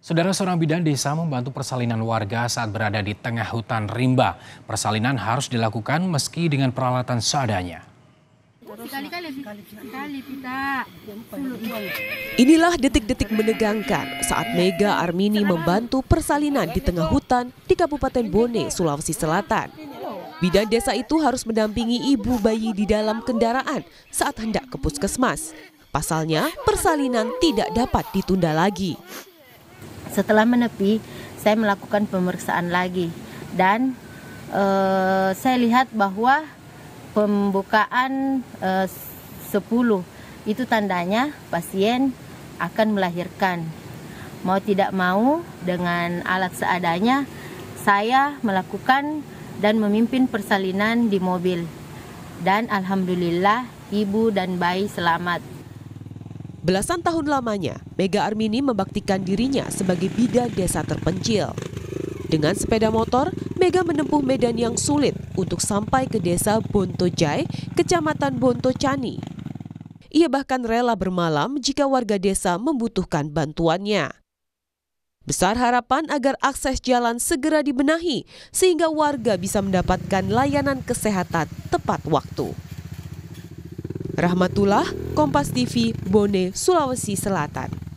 Saudara seorang bidan desa membantu persalinan warga saat berada di tengah hutan rimba. Persalinan harus dilakukan meski dengan peralatan seadanya. Inilah detik-detik menegangkan saat Mega Armini membantu persalinan di tengah hutan di Kabupaten Bone, Sulawesi Selatan. Bidan desa itu harus mendampingi ibu bayi di dalam kendaraan saat hendak ke puskesmas. Pasalnya, persalinan tidak dapat ditunda lagi. Setelah menepi, saya melakukan pemeriksaan lagi dan e, saya lihat bahwa pembukaan e, eh, 10 itu tandanya pasien akan melahirkan. Mau tidak mau dengan alat seadanya saya melakukan dan memimpin persalinan di mobil. Dan alhamdulillah ibu dan bayi selamat. Belasan tahun lamanya, Mega Armini membaktikan dirinya sebagai bidan desa terpencil. Dengan sepeda motor, Mega menempuh medan yang sulit untuk sampai ke desa Bontojai, kecamatan Bontocani. Ia bahkan rela bermalam jika warga desa membutuhkan bantuannya. Besar harapan agar akses jalan segera dibenahi sehingga warga bisa mendapatkan layanan kesehatan tepat waktu. Rahmatullah, Kompas TV, Bone, Sulawesi Selatan.